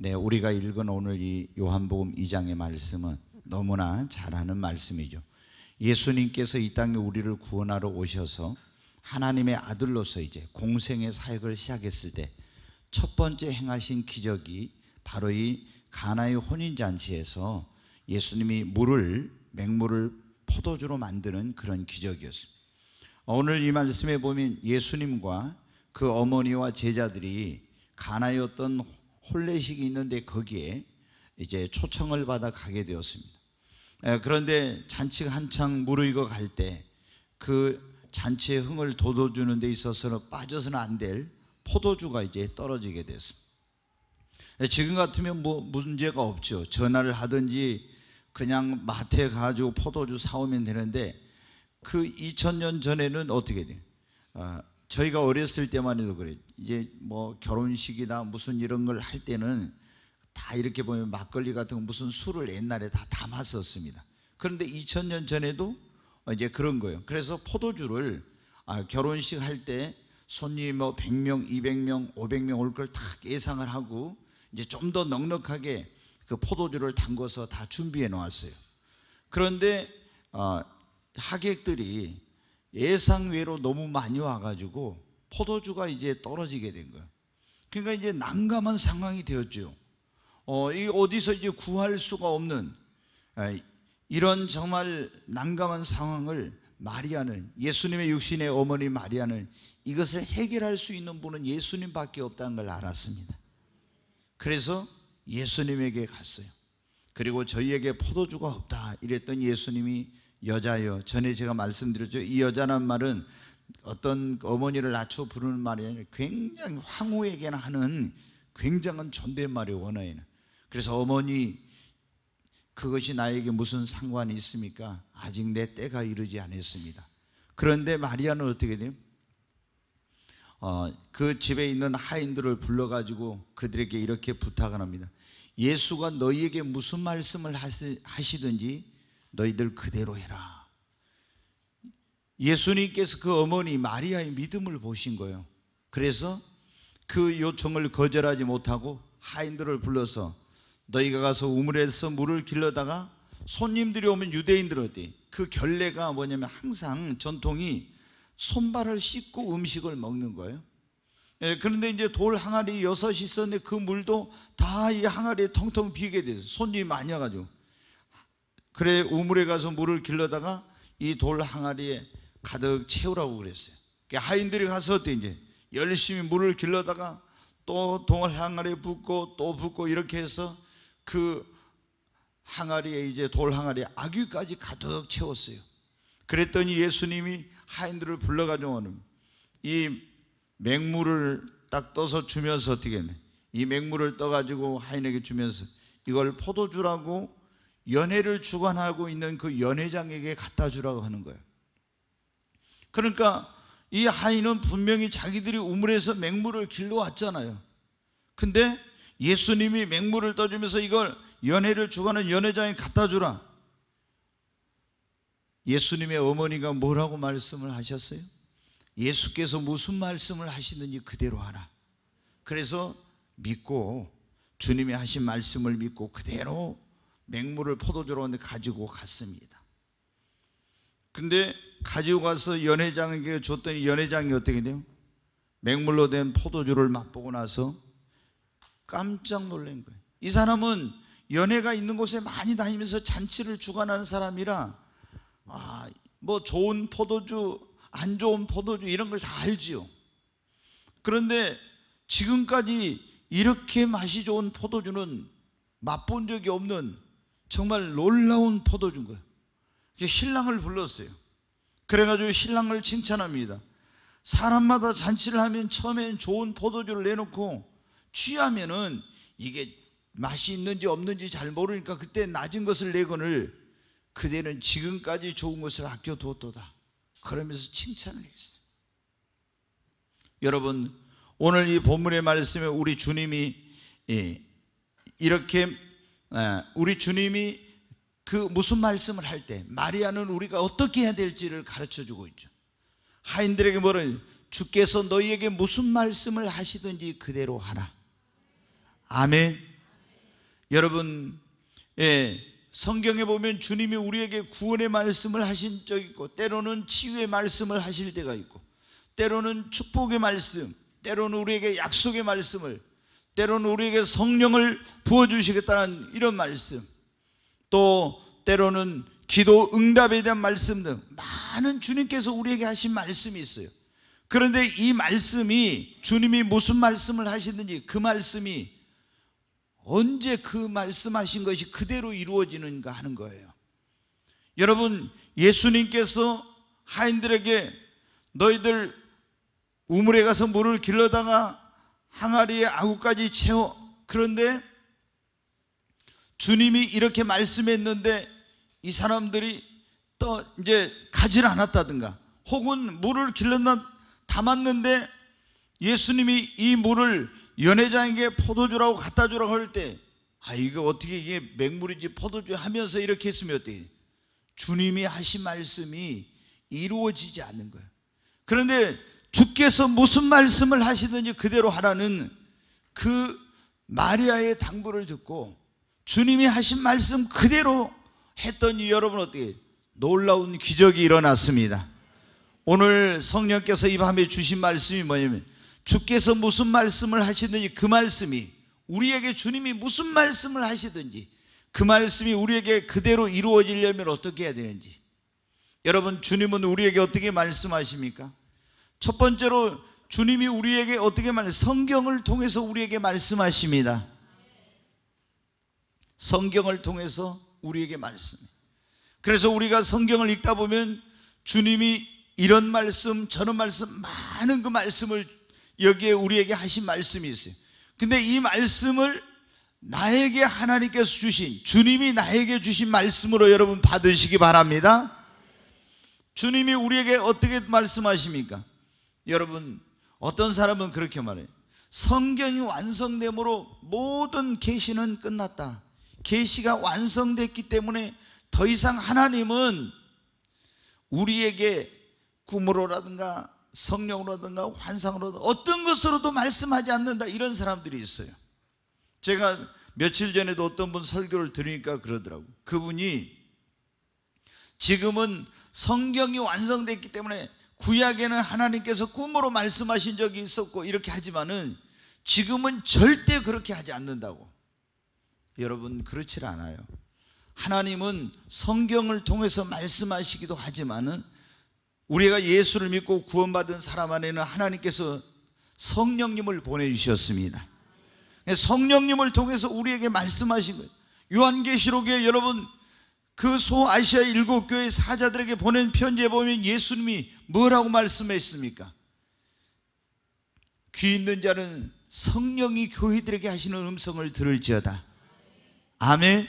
네, 우리가 읽은 오늘 이 요한복음 2장의 말씀은 너무나 잘하는 말씀이죠. 예수님께서 이 땅에 우리를 구원하러 오셔서 하나님의 아들로서 이제 공생의 사역을 시작했을 때 첫 번째 행하신 기적이 바로 이 가나의 혼인 잔치에서 예수님이 물을 맹물을 포도주로 만드는 그런 기적이었습니다. 오늘 이 말씀에 보면 예수님과 그 어머니와 제자들이 가나의 어떤 혼례식이 있는데 거기에 이제 초청을 받아 가게 되었습니다. 그런데 잔치가 한창 무르익어 갈 때 그 잔치의 흥을 돋워주는 데 있어서는 빠져서는 안 될 포도주가 이제 떨어지게 됐습니다. 지금 같으면 뭐 문제가 없죠. 전화를 하든지 그냥 마트에 가지 포도주 사오면 되는데 그 2000년 전에는 어떻게 돼요? 어, 저희가 어렸을 때만 해도 그래요. 이제 뭐 결혼식이나 무슨 이런 걸 할 때는 다 이렇게 보면 막걸리 같은 무슨 술을 옛날에 다 담았었습니다. 그런데 2000년 전에도 이제 그런 거예요. 그래서 포도주를 아, 결혼식 할 때 손님 뭐 100명, 200명, 500명 올 걸 다 예상을 하고 이제 좀 더 넉넉하게 그 포도주를 담궈서 다 준비해 놓았어요. 그런데 어, 하객들이 예상 외로 너무 많이 와가지고 포도주가 이제 떨어지게 된 거야. 그러니까 이제 난감한 상황이 되었죠. 어, 이 어디서 이제 구할 수가 없는 아, 이런 정말 난감한 상황을 마리아는 예수님의 육신의 어머니 마리아는 이것을 해결할 수 있는 분은 예수님밖에 없다는 걸 알았습니다. 그래서 예수님에게 갔어요. 그리고 저희에게 포도주가 없다 이랬던 예수님이 여자여 전에 제가 말씀드렸죠. 이 여자란 말은 어떤 어머니를 낮춰 부르는 말이 아니라 굉장히 황후에게나 하는 굉장한 존댓말이에요 원어에는 그래서 어머니 그것이 나에게 무슨 상관이 있습니까? 아직 내 때가 이르지 않았습니다. 그런데 마리아는 어떻게 돼요? 어, 그 집에 있는 하인들을 불러가지고 그들에게 이렇게 부탁을 합니다. 예수가 너희에게 무슨 말씀을 하시든지 너희들 그대로 해라. 예수님께서 그 어머니 마리아의 믿음을 보신 거예요. 그래서 그 요청을 거절하지 못하고 하인들을 불러서 너희가 가서 우물에서 물을 길러다가 손님들이 오면 유대인들 어디 그 결례가 뭐냐면 항상 전통이 손발을 씻고 음식을 먹는 거예요. 예, 그런데 이제 돌 항아리 여섯이 있었는데 그 물도 다 이 항아리에 텅텅 비게 돼서 손님이 많이 와가지고 그래 우물에 가서 물을 길러다가 이 돌 항아리에 가득 채우라고 그랬어요. 그 하인들이 가서 어때 이제 열심히 물을 길러다가 또 동을 항아리에 붓고 또 붓고 이렇게 해서 그 항아리에 이제 돌 항아리에 아귀까지 가득 채웠어요. 그랬더니 예수님이 하인들을 불러가지고는 이 맹물을 딱 떠서 주면서 어떻게 했네. 이 맹물을 떠가지고 하인에게 주면서 이걸 포도주라고 연회를 주관하고 있는 그 연회장에게 갖다 주라고 하는 거예요. 그러니까 이 하인은 분명히 자기들이 우물에서 맹물을 길러왔잖아요. 근데 예수님이 맹물을 떠주면서 이걸 연회를 주관하는 연회장에 갖다 주라. 예수님의 어머니가 뭐라고 말씀을 하셨어요? 예수께서 무슨 말씀을 하시는지 그대로 하라. 그래서 믿고 주님이 하신 말씀을 믿고 그대로 맹물을 포도주로 가지고 갔습니다. 근데 가지고 가서 연회장에게 줬더니 연회장이 어떻게 돼요? 맹물로 된 포도주를 맛보고 나서 깜짝 놀란 거예요. 이 사람은 연애가 있는 곳에 많이 다니면서 잔치를 주관하는 사람이라 아, 뭐 좋은 포도주, 안 좋은 포도주 이런 걸 다 알지요. 그런데 지금까지 이렇게 맛이 좋은 포도주는 맛본 적이 없는 정말 놀라운 포도주인 거예요. 신랑을 불렀어요. 그래가지고 신랑을 칭찬합니다. 사람마다 잔치를 하면 처음엔 좋은 포도주를 내놓고 취하면은 이게 맛이 있는지 없는지 잘 모르니까 그때 낮은 것을 내거늘 그대는 지금까지 좋은 것을 아껴두었도다. 그러면서 칭찬을 했어요. 여러분, 오늘 이 본문의 말씀에 우리 주님이 예, 이렇게 아, 우리 주님이 그 무슨 말씀을 할 때 마리아는 우리가 어떻게 해야 될지를 가르쳐 주고 있죠. 하인들에게 뭐를 주께서 너희에게 무슨 말씀을 하시든지 그대로 하라. 아멘. 여러분, 예, 성경에 보면 주님이 우리에게 구원의 말씀을 하신 적 있고, 때로는 치유의 말씀을 하실 때가 있고, 때로는 축복의 말씀, 때로는 우리에게 약속의 말씀을, 때로는 우리에게 성령을 부어주시겠다는 이런 말씀. 또 때로는 기도 응답에 대한 말씀 등 많은 주님께서 우리에게 하신 말씀이 있어요. 그런데 이 말씀이 주님이 무슨 말씀을 하시든지 그 말씀이 언제 그 말씀하신 것이 그대로 이루어지는가 하는 거예요. 여러분, 예수님께서 하인들에게 너희들 우물에 가서 물을 길러다가 항아리에 아구까지 채워. 그런데 주님이 이렇게 말씀했는데 이 사람들이 또 이제 가지 않았다든가 혹은 물을 길렀나 담았는데 예수님이 이 물을 연회장에게 포도주라고 갖다 주라고 할 때아 이거 어떻게 이게 맹물이지 포도주 하면서 이렇게 했으면 어때 주님이 하신 말씀이 이루어지지 않는 거예요 그런데 주께서 무슨 말씀을 하시든지 그대로 하라는 그 마리아의 당부를 듣고 주님이 하신 말씀 그대로 했더니 여러분 어떻게 놀라운 기적이 일어났습니다. 오늘 성령께서 이 밤에 주신 말씀이 뭐냐면 주께서 무슨 말씀을 하시든지 그 말씀이 우리에게 주님이 무슨 말씀을 하시든지 그 말씀이 우리에게 그대로 이루어지려면 어떻게 해야 되는지 여러분 주님은 우리에게 어떻게 말씀하십니까? 첫 번째로 주님이 우리에게 어떻게 말 성경을 통해서 우리에게 말씀하십니다. 성경을 통해서 우리에게 말씀해. 그래서 우리가 성경을 읽다 보면 주님이 이런 말씀, 저런 말씀, 많은 그 말씀을 여기에 우리에게 하신 말씀이 있어요. 근데 이 말씀을 나에게 하나님께서 주신, 주님이 나에게 주신 말씀으로 여러분 받으시기 바랍니다. 주님이 우리에게 어떻게 말씀하십니까? 여러분, 어떤 사람은 그렇게 말해요. 성경이 완성됨으로 모든 계시는 끝났다. 계시가 완성됐기 때문에 더 이상 하나님은 우리에게 꿈으로라든가 성령으로라든가 환상으로 든 어떤 것으로도 말씀하지 않는다 이런 사람들이 있어요. 제가 며칠 전에도 어떤 분 설교를 들으니까 그러더라고. 그분이 지금은 성경이 완성됐기 때문에 구약에는 하나님께서 꿈으로 말씀하신 적이 있었고 이렇게 하지만은 지금은 절대 그렇게 하지 않는다고. 여러분 그렇지 않아요. 하나님은 성경을 통해서 말씀하시기도 하지만은 우리가 예수를 믿고 구원받은 사람 안에는 하나님께서 성령님을 보내주셨습니다. 네, 성령님을 통해서 우리에게 말씀하신 거예요. 요한계시록에 여러분 그 소아시아 일곱 교회 사자들에게 보낸 편지에 보면 예수님이 뭐라고 말씀했습니까? 귀 있는 자는 성령이 교회들에게 하시는 음성을 들을지어다. 아멘.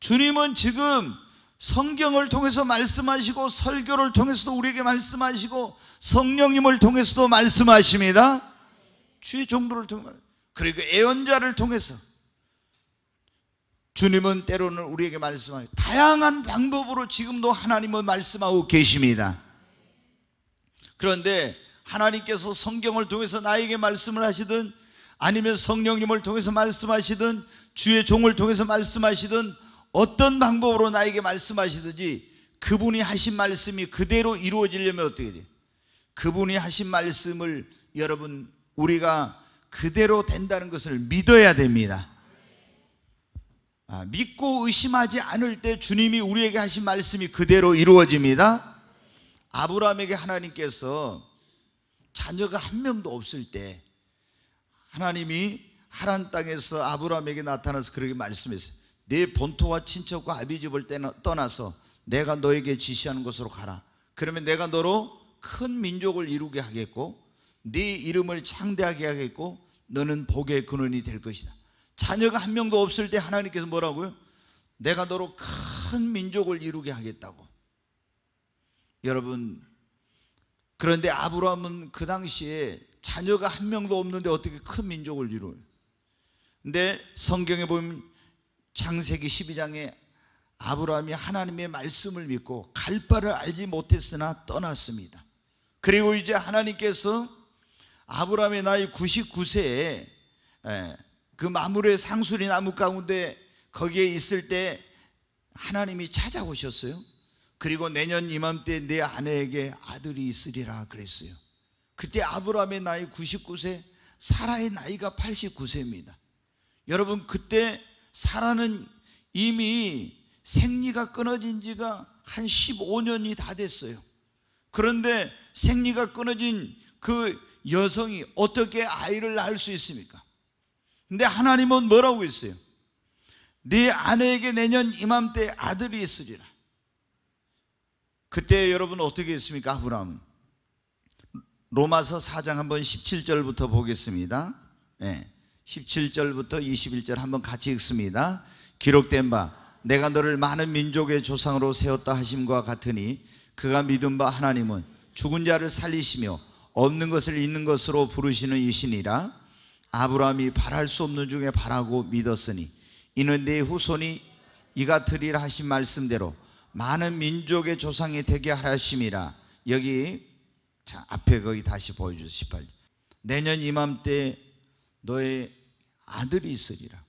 주님은 지금 성경을 통해서 말씀하시고 설교를 통해서도 우리에게 말씀하시고 성령님을 통해서도 말씀하십니다. 주의 종도를 통해 그리고 애언자를 통해서 주님은 때로는 우리에게 말씀하고 다양한 방법으로 지금도 하나님을 말씀하고 계십니다. 그런데 하나님께서 성경을 통해서 나에게 말씀을 하시든 아니면 성령님을 통해서 말씀하시든 주의 종을 통해서 말씀하시든 어떤 방법으로 나에게 말씀하시든지 그분이 하신 말씀이 그대로 이루어지려면 어떻게 돼요? 그분이 하신 말씀을 여러분 우리가 그대로 된다는 것을 믿어야 됩니다. 아, 믿고 의심하지 않을 때 주님이 우리에게 하신 말씀이 그대로 이루어집니다. 아브라함에게 하나님께서 자녀가 한 명도 없을 때 하나님이 하란 땅에서 아브라함에게 나타나서 그렇게 말씀했어요. 네 본토와 친척과 아비집을 떠나서 내가 너에게 지시하는 곳으로 가라. 그러면 내가 너로 큰 민족을 이루게 하겠고 네 이름을 창대하게 하겠고 너는 복의 근원이 될 것이다. 자녀가 한 명도 없을 때 하나님께서 뭐라고요? 내가 너로 큰 민족을 이루게 하겠다고. 여러분 그런데 아브라함은 그 당시에 자녀가 한 명도 없는데 어떻게 큰 민족을 이루요? 근데 성경에 보면 창세기 12장에 아브라함이 하나님의 말씀을 믿고 갈 바를 알지 못했으나 떠났습니다. 그리고 이제 하나님께서 아브라함의 나이 99세에 예, 그 마물의 상수리 나무 가운데 거기에 있을 때 하나님이 찾아오셨어요. 그리고 내년 이맘때 내 아내에게 아들이 있으리라 그랬어요. 그때 아브라함의 나이 99세, 사라의 나이가 89세입니다. 여러분 그때 사라는 이미 생리가 끊어진 지가 한 15년이 다 됐어요. 그런데 생리가 끊어진 그 여성이 어떻게 아이를 낳을 수 있습니까? 근데 하나님은 뭐라고 했어요? 네 아내에게 내년 이맘때 아들이 있으리라. 그때 여러분 어떻게 했습니까? 아브라함은 로마서 4장 한번 17절부터 보겠습니다. 예. 17절부터 21절 한번 같이 읽습니다. 기록된 바 내가 너를 많은 민족의 조상으로 세웠다 하심과 같으니 그가 믿은 바 하나님은 죽은 자를 살리시며 없는 것을 있는 것으로 부르시는 이신이라 아브라함이 바랄 수 없는 중에 바라고 믿었으니 이는 내 후손이 이같으리라 하신 말씀대로 많은 민족의 조상이 되게 하심이라 여기 자 앞에 거기 다시 보여주세요 1 내년 이맘때 너의 아들이 있으리라.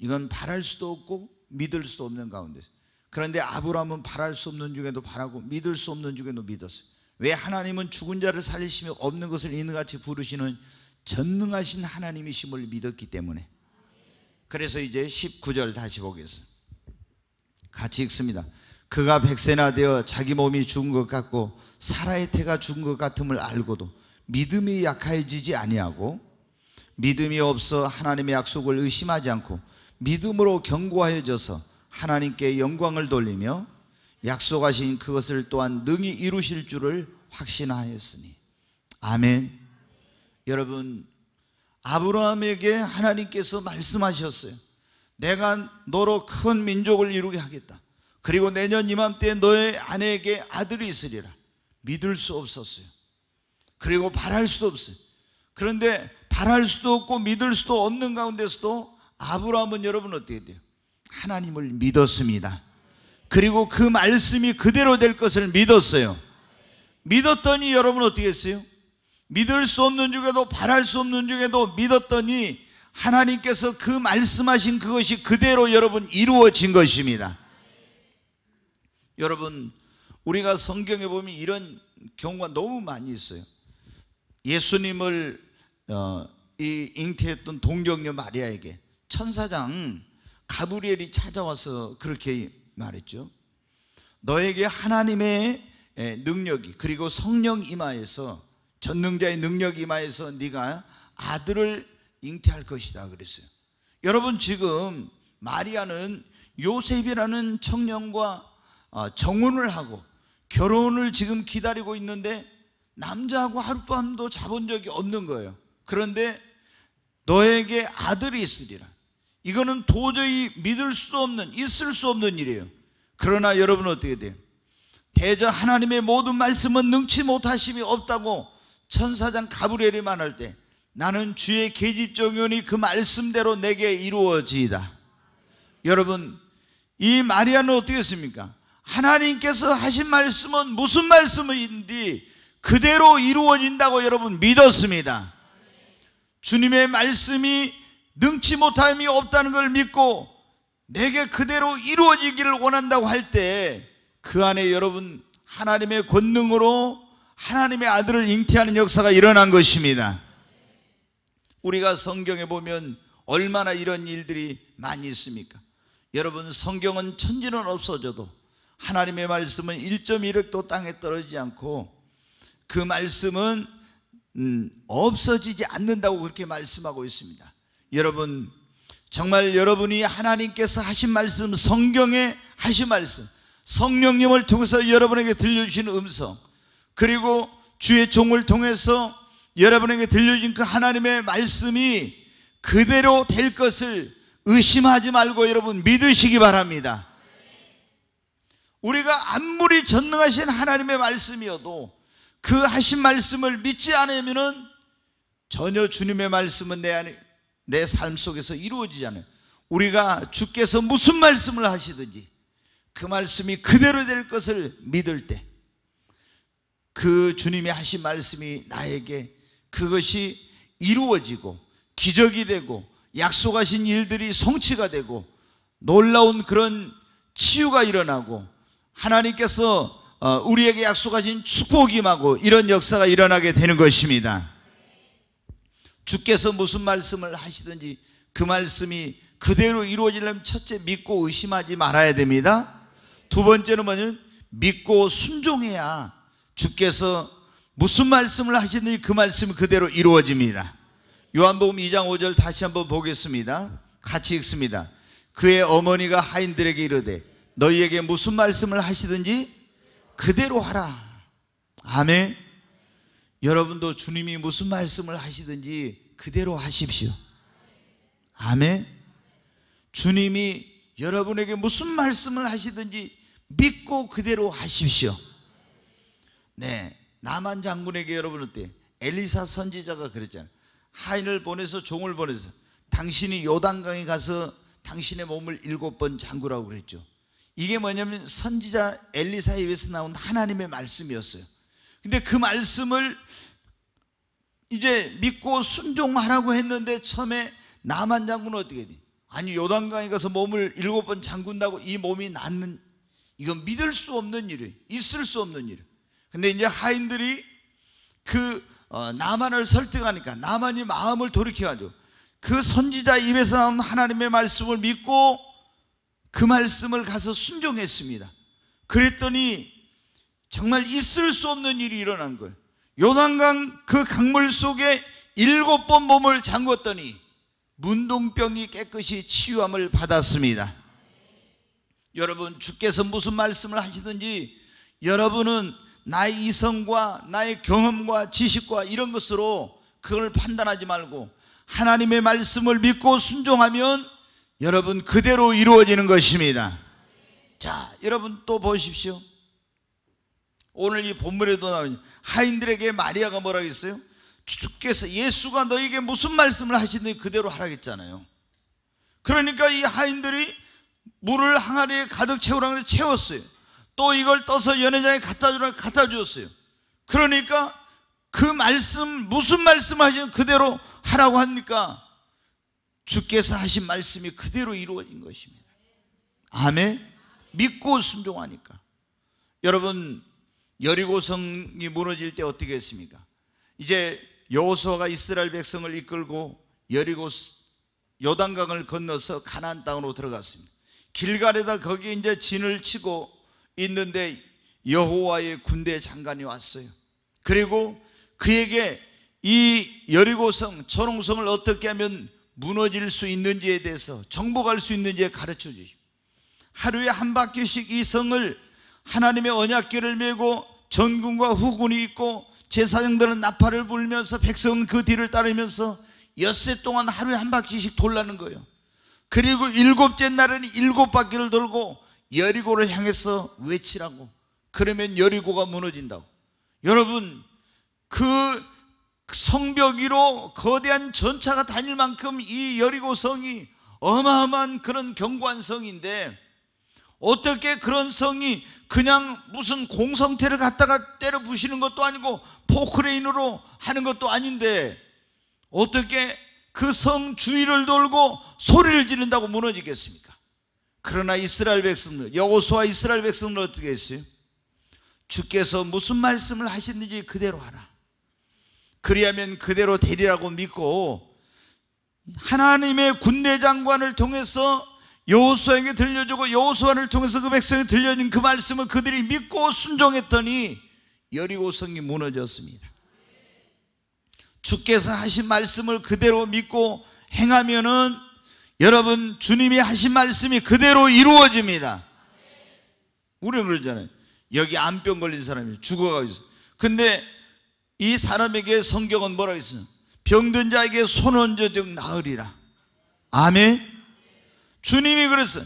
이건 바랄 수도 없고 믿을 수도 없는 가운데서. 그런데 아브라함은 바랄 수 없는 중에도 바라고 믿을 수 없는 중에도 믿었어요. 왜 하나님은 죽은 자를 살리시며 없는 것을 이는같이 부르시는 전능하신 하나님이심을 믿었기 때문에. 그래서 이제 19절 다시 보겠습니다. 같이 읽습니다. 그가 백세나 되어 자기 몸이 죽은 것 같고 사라의 태가 죽은 것 같음을 알고도 믿음이 약해지지 아니하고 믿음이 없어 하나님의 약속을 의심하지 않고 믿음으로 경고하여져서 하나님께 영광을 돌리며 약속하신 그것을 또한 능히 이루실 줄을 확신하였으니 아멘 여러분 아브라함에게 하나님께서 말씀하셨어요 내가 너로 큰 민족을 이루게 하겠다 그리고 내년 이맘때 너의 아내에게 아들이 있으리라 믿을 수 없었어요 그리고 바랄 수도 없어요 그런데 바랄 수도 없고 믿을 수도 없는 가운데서도 아브라함은 여러분 어떻게 돼요? 하나님을 믿었습니다. 그리고 그 말씀이 그대로 될 것을 믿었어요. 믿었더니 여러분 어떻게 했어요? 믿을 수 없는 중에도 바랄 수 없는 중에도 믿었더니 하나님께서 그 말씀하신 그것이 그대로 여러분 이루어진 것입니다. 여러분 우리가 성경에 보면 이런 경우가 너무 많이 있어요. 예수님을 어, 이 잉태했던 동정녀 마리아에게 천사장 가브리엘이 찾아와서 그렇게 말했죠. 너에게 하나님의 능력이 그리고 성령 임하에서 전능자의 능력 임하에서 네가 아들을 잉태할 것이다 그랬어요. 여러분 지금 마리아는 요셉이라는 청년과 어, 정혼을 하고 결혼을 지금 기다리고 있는데 남자하고 하룻밤도 자본 적이 없는 거예요. 그런데 너에게 아들이 있으리라. 이거는 도저히 믿을 수 없는, 있을 수 없는 일이에요. 그러나 여러분 어떻게 돼요? 대저 하나님의 모든 말씀은 능치 못하심이 없다고 천사장 가브리엘이 말할 때 나는 주의 계집정연이 그 말씀대로 내게 이루어지이다. 여러분 이 마리아는 어떻게 했습니까? 하나님께서 하신 말씀은 무슨 말씀인지 그대로 이루어진다고 여러분 믿었습니다. 주님의 말씀이 능치 못함이 없다는 걸 믿고 내게 그대로 이루어지기를 원한다고 할 때 그 안에 여러분 하나님의 권능으로 하나님의 아들을 잉태하는 역사가 일어난 것입니다. 우리가 성경에 보면 얼마나 이런 일들이 많이 있습니까? 여러분 성경은 천지는 없어져도 하나님의 말씀은 1.1억도 땅에 떨어지지 않고 그 말씀은 음, 없어지지 않는다고 그렇게 말씀하고 있습니다. 여러분 정말 여러분이 하나님께서 하신 말씀 성경에 하신 말씀 성령님을 통해서 여러분에게 들려주신 음성 그리고 주의 종을 통해서 여러분에게 들려진 그 하나님의 말씀이 그대로 될 것을 의심하지 말고 여러분 믿으시기 바랍니다. 우리가 아무리 전능하신 하나님의 말씀이어도 그 하신 말씀을 믿지 않으면 전혀 주님의 말씀은 내내삶 속에서 이루어지지 않아요. 우리가 주께서 무슨 말씀을 하시든지 그 말씀이 그대로 될 것을 믿을 때 그 주님이 하신 말씀이 나에게 그것이 이루어지고 기적이 되고 약속하신 일들이 성취가 되고 놀라운 그런 치유가 일어나고 하나님께서 어, 우리에게 약속하신 축복이 임하고 이런 역사가 일어나게 되는 것입니다. 주께서 무슨 말씀을 하시든지 그 말씀이 그대로 이루어지려면 첫째 믿고 의심하지 말아야 됩니다. 두 번째는 뭐냐면 믿고 순종해야 주께서 무슨 말씀을 하시든지 그 말씀이 그대로 이루어집니다. 요한복음 2장 5절 다시 한번 보겠습니다. 같이 읽습니다. 그의 어머니가 하인들에게 이르되 너희에게 무슨 말씀을 하시든지 그대로 하라. 아멘. 여러분도 주님이 무슨 말씀을 하시든지 그대로 하십시오. 아멘. 주님이 여러분에게 무슨 말씀을 하시든지 믿고 그대로 하십시오. 네. 남한 장군에게 여러분 어때? 엘리사 선지자가 그랬잖아요. 하인을 보내서 종을 보내서 당신이 요단강에 가서 당신의 몸을 일곱 번 잠그라고 그랬죠. 이게 뭐냐면 선지자 엘리사 입에서 나온 하나님의 말씀이었어요. 근데 그 말씀을 이제 믿고 순종하라고 했는데 처음에 나만 장군은 어떻게 돼? 아니 요단강에 가서 몸을 일곱 번 잠군다고 이 몸이 낫는 이건 믿을 수 없는 일이 있을 수 없는 일. 근데 이제 하인들이 그 어, 나만을 설득하니까 나만이 마음을 돌이켜가지고 그 선지자 입에서 나온 하나님의 말씀을 믿고 그 말씀을 가서 순종했습니다. 그랬더니 정말 있을 수 없는 일이 일어난 거예요. 요단강 그 강물 속에 일곱 번 몸을 잠궜더니 문둥병이 깨끗이 치유함을 받았습니다. 여러분 주께서 무슨 말씀을 하시든지 여러분은 나의 이성과 나의 경험과 지식과 이런 것으로 그걸 판단하지 말고 하나님의 말씀을 믿고 순종하면 여러분 그대로 이루어지는 것입니다. 자, 여러분 또 보십시오. 오늘 이 본문에도 나오니 하인들에게 마리아가 뭐라고 했어요? 주께서 예수가 너에게 무슨 말씀을 하시든지 그대로 하라겠잖아요. 그러니까 이 하인들이 물을 항아리에 가득 채우라고 해서 채웠어요. 또 이걸 떠서 연회장에 갖다 주라 갖다 주었어요. 그러니까 그 말씀 무슨 말씀 하시든 그대로 하라고 하니까 주께서 하신 말씀이 그대로 이루어진 것입니다. 아멘. 믿고 순종하니까. 여러분 여리고성이 무너질 때 어떻게 했습니까? 이제 여호수아가 이스라엘 백성을 이끌고 여리고 요단강을 건너서 가나안 땅으로 들어갔습니다. 길가에다 거기 이제 진을 치고 있는데 여호와의 군대 장관이 왔어요. 그리고 그에게 이 여리고성, 천홍성을 어떻게 하면 무너질 수 있는지에 대해서 정복할 수 있는지에 가르쳐 주십니다. 하루에 한 바퀴씩 이 성을 하나님의 언약궤를 메고 전군과 후군이 있고 제사장들은 나팔을 불면서 백성은 그 뒤를 따르면서 엿새 동안 하루에 한 바퀴씩 돌라는 거예요. 그리고 일곱째 날은 일곱 바퀴를 돌고 여리고를 향해서 외치라고. 그러면 여리고가 무너진다고. 여러분 그 성벽 위로 거대한 전차가 다닐 만큼 이 여리고성이 어마어마한 그런 견고한 성인데 어떻게 그런 성이 그냥 무슨 공성태를 갖다가 때려 부시는 것도 아니고 포크레인으로 하는 것도 아닌데 어떻게 그 성 주위를 돌고 소리를 지른다고 무너지겠습니까? 그러나 이스라엘 백성들 여호수아 이스라엘 백성들 어떻게 했어요? 주께서 무슨 말씀을 하시는지 그대로 하라 그리하면 그대로 되리라고 믿고 하나님의 군대 장관을 통해서 여호수아에게 들려주고 여호수아를 통해서 그 백성에 들려진그 말씀을 그들이 믿고 순종했더니 여리고성이 무너졌습니다. 주께서 하신 말씀을 그대로 믿고 행하면은 여러분 주님이 하신 말씀이 그대로 이루어집니다. 우리 그러잖아요. 여기 암병 걸린 사람이 죽어가고 있어. 근데 이 사람에게 성경은 뭐라 했어요? 병든 자에게 손 얹어 즉 나으리라. 아멘. 주님이 그랬어요.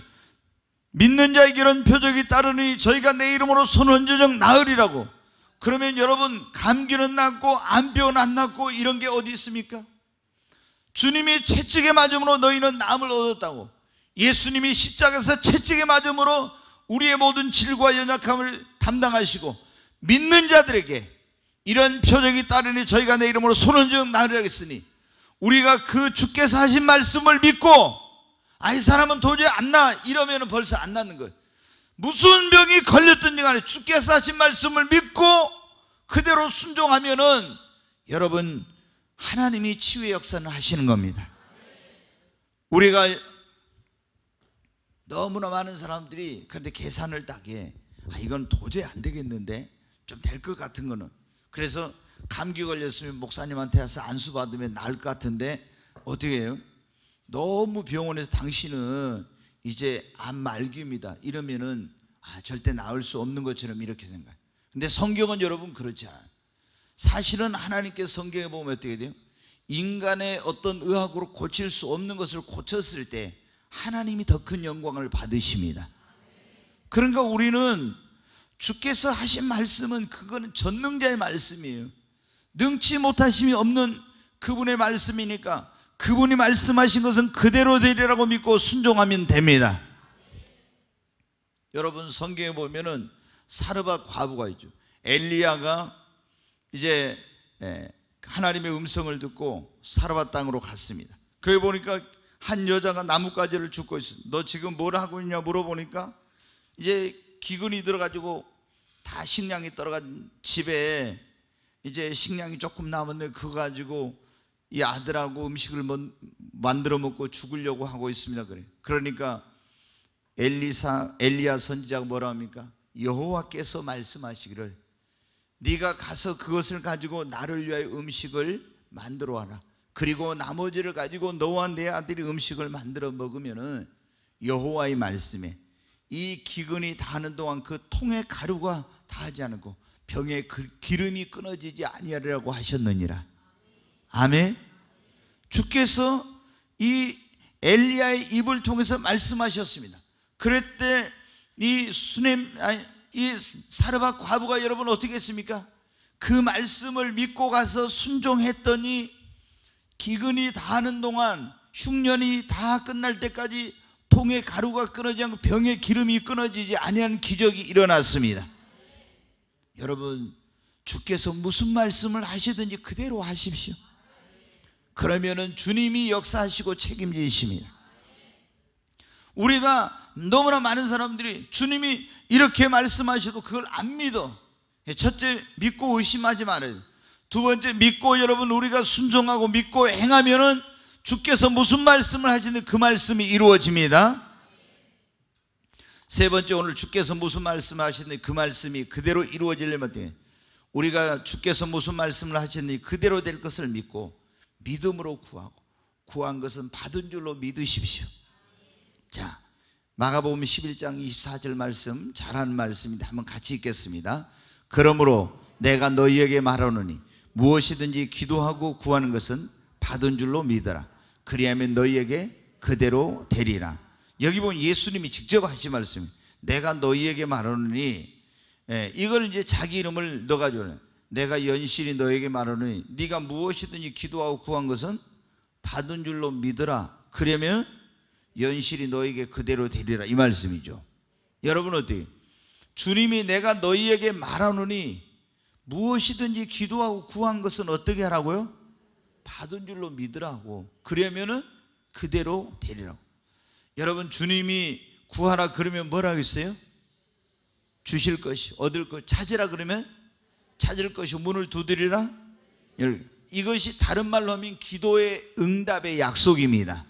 믿는 자에게는 표적이 따르니 저희가 내 이름으로 손 얹어 즉 나으리라고. 그러면 여러분 감기는 낫고 암병은 안 낫고 이런 게 어디 있습니까? 주님이 채찍에 맞음으로 너희는 남을 얻었다고. 예수님이 십자가에서 채찍에 맞음으로 우리의 모든 질과 연약함을 담당하시고 믿는 자들에게 이런 표적이 따르니 저희가 내 이름으로 손은좀 나으리라 했으니 우리가 그 주께서 하신 말씀을 믿고 아이 사람은 도저히 안 나 이러면 벌써 안 낫는 거예요 무슨 병이 걸렸든지 간에 주께서 하신 말씀을 믿고 그대로 순종하면은 여러분 하나님이 치유의 역사를 하시는 겁니다 우리가 너무나 많은 사람들이 그런데 계산을 딱해 아 이건 도저히 안 되겠는데 좀 될 것 같은 거는 그래서 감기 걸렸으면 목사님한테 와서 안수 받으면 나을 것 같은데 어떻게 해요? 너무 병원에서 당신은 이제 암 말기입니다. 이러면은 아, 절대 나을 수 없는 것처럼 이렇게 생각해. 근데 성경은 여러분 그렇지 않아요. 사실은 하나님께 성경에 보면 어떻게 돼요? 인간의 어떤 의학으로 고칠 수 없는 것을 고쳤을 때 하나님이 더 큰 영광을 받으십니다. 그러니까 우리는 주께서 하신 말씀은 그거는 전능자의 말씀이에요. 능치 못하심이 없는 그분의 말씀이니까 그분이 말씀하신 것은 그대로 되리라고 믿고 순종하면 됩니다. 여러분 성경에 보면은 사르밧 과부가 있죠. 엘리야가 이제 예, 하나님의 음성을 듣고 사르밧 땅으로 갔습니다. 거기 보니까 한 여자가 나뭇가지를 죽고 있어. 너 지금 뭘 하고 있냐 물어보니까 이제 기근이 들어가지고 다 식량이 떨어간 집에 이제 식량이 조금 남았는데 그거 가지고 이 아들하고 음식을 만들어 먹고 죽으려고 하고 있습니다. 그래. 그러니까 엘리사 엘리아 선지자가 뭐라 합니까? 여호와께서 말씀하시기를 네가 가서 그것을 가지고 나를 위하여 음식을 만들어 와라. 그리고 나머지를 가지고 너와 내 아들이 음식을 만들어 먹으면은 여호와의 말씀에 이 기근이 다하는 동안 그 통의 가루가 다하지 않고 병의 그 기름이 끊어지지 아니하리라고 하셨느니라. 아멘. 주께서 이 엘리야의 입을 통해서 말씀하셨습니다. 그랬대 이 수냄 아니, 이사르바 과부가 여러분 어떻게 했습니까? 그 말씀을 믿고 가서 순종했더니 기근이 다하는 동안 흉년이 다 끝날 때까지 통에 가루가 끊어지지 않고 병에 기름이 끊어지지 아니한 기적이 일어났습니다. 여러분 주께서 무슨 말씀을 하시든지 그대로 하십시오. 그러면은 주님이 역사하시고 책임지십니다. 우리가 너무나 많은 사람들이 주님이 이렇게 말씀하셔도 그걸 안 믿어. 첫째 믿고 의심하지 말아요. 두 번째 믿고 여러분 우리가 순종하고 믿고 행하면은 주께서 무슨 말씀을 하시는 그 말씀이 이루어집니다. 세 번째 오늘 주께서 무슨 말씀을 하시는 그 말씀이 그대로 이루어지려면 어 우리가 주께서 무슨 말씀을 하시는 그대로 될 것을 믿고 믿음으로 구하고 구한 것은 받은 줄로 믿으십시오. 자, 마가복음 11장 24절 말씀 잘한 말씀인데 한번 같이 읽겠습니다. 그러므로 내가 너희에게 말하노니 무엇이든지 기도하고 구하는 것은 받은 줄로 믿어라. 그리하면 너희에게 그대로 되리라. 여기 보면 예수님이 직접 하신 말씀. 내가 너희에게 말하노니 예, 이걸 이제 자기 이름을 너가 줘라. 내가 연신이 너에게 말하노니 네가 무엇이든지 기도하고 구한 것은 받은 줄로 믿으라. 그러면 연신이 너에게 그대로 되리라. 이 말씀이죠. 여러분 어때? 주님이 내가 너희에게 말하노니 무엇이든지 기도하고 구한 것은 어떻게 하라고요? 받은 줄로 믿으라고. 그러면은 그대로 되리라고. 여러분 주님이 구하라 그러면 뭐라고 했어요? 주실 것이 얻을 것 찾으라 그러면 찾을 것이 문을 두드리라 이것이 다른 말로 하면 기도의 응답의 약속입니다.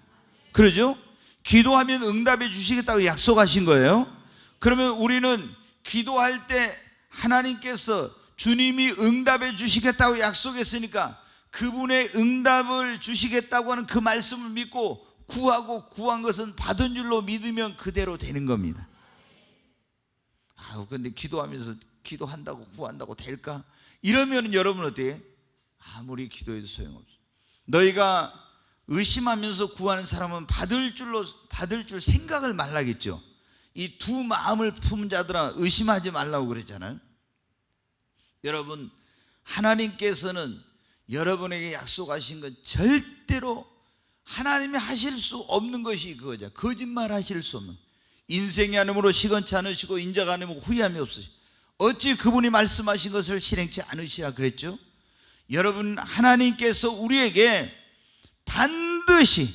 그러죠? 기도하면 응답해 주시겠다고 약속하신 거예요. 그러면 우리는 기도할 때 하나님께서 주님이 응답해 주시겠다고 약속했으니까 그분의 응답을 주시겠다고 하는 그 말씀을 믿고 구하고 구한 것은 받은 줄로 믿으면 그대로 되는 겁니다. 아 근데 기도하면서 기도한다고 구한다고 될까? 이러면 여러분 어때요? 아무리 기도해도 소용없어. 너희가 의심하면서 구하는 사람은 받을 줄로 받을 줄 생각을 말라겠죠. 이 두 마음을 품은 자들아 의심하지 말라고 그랬잖아요. 여러분 하나님께서는 여러분에게 약속하신 건 절대로 하나님이 하실 수 없는 것이 그거죠. 거짓말 하실 수 없는. 인생이 아님으로 시건치 않으시고 인자가 아니로 후회함이 없으시 어찌 그분이 말씀하신 것을 실행치 않으시라 그랬죠? 여러분, 하나님께서 우리에게 반드시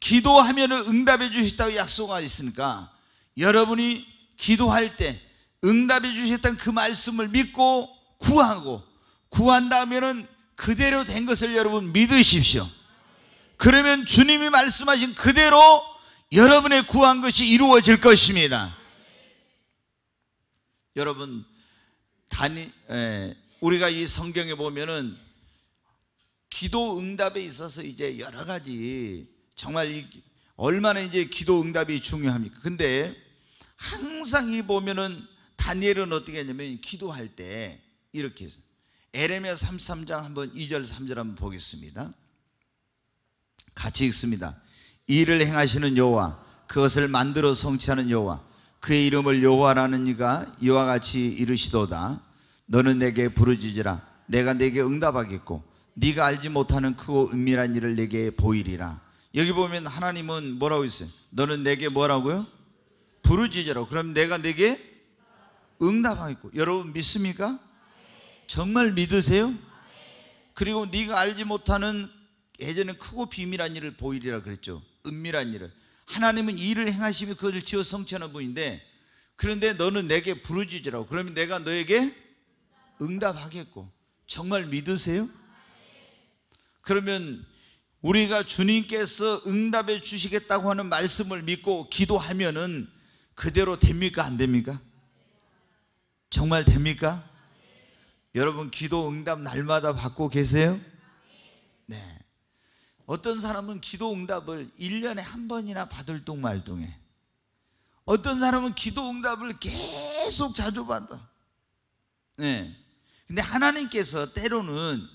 기도하면 응답해 주셨다고 약속하셨으니까 여러분이 기도할 때 응답해 주셨던그 말씀을 믿고 구하고 구한 다음에는 그대로 된 것을 여러분 믿으십시오. 그러면 주님이 말씀하신 그대로 여러분의 구한 것이 이루어질 것입니다. 여러분, 단이, 에, 예, 우리가 이 성경에 보면은 기도 응답에 있어서 이제 여러 가지 정말 이, 얼마나 이제 기도 응답이 중요합니까? 근데 항상 이 보면은 다니엘은 어떻게 했냐면 기도할 때 이렇게 했어 에레미야 33장 한번 2절 3절 한번 보겠습니다. 같이 읽습니다. 일을 행하시는 여호와 그것을 만들어 성취하는 여호와 그의 이름을 여호와라는 이가 이와 같이 이르시도다. 너는 내게 부르짖으라 내가 내게 응답하겠고 네가 알지 못하는 크고 은밀한 일을 내게 보이리라. 여기 보면 하나님은 뭐라고 했어요? 너는 내게 뭐라고요? 부르짖으라. 그럼 내가 내게 응답하겠고 여러분 믿습니까? 정말 믿으세요? 그리고 네가 알지 못하는 예전에 크고 비밀한 일을 보이리라 그랬죠. 은밀한 일을. 하나님은 일을 행하시며 그것을 지어 성취하는 분인데 그런데 너는 내게 부르짖으라고. 그러면 내가 너에게 응답하겠고. 정말 믿으세요? 그러면 우리가 주님께서 응답해 주시겠다고 하는 말씀을 믿고 기도하면은 그대로 됩니까? 안 됩니까? 정말 됩니까? 여러분 기도 응답 날마다 받고 계세요? 네. 어떤 사람은 기도 응답을 1년에 한 번이나 받을둥 말둥해. 어떤 사람은 기도 응답을 계속 자주 받아. 네. 근데 하나님께서 때로는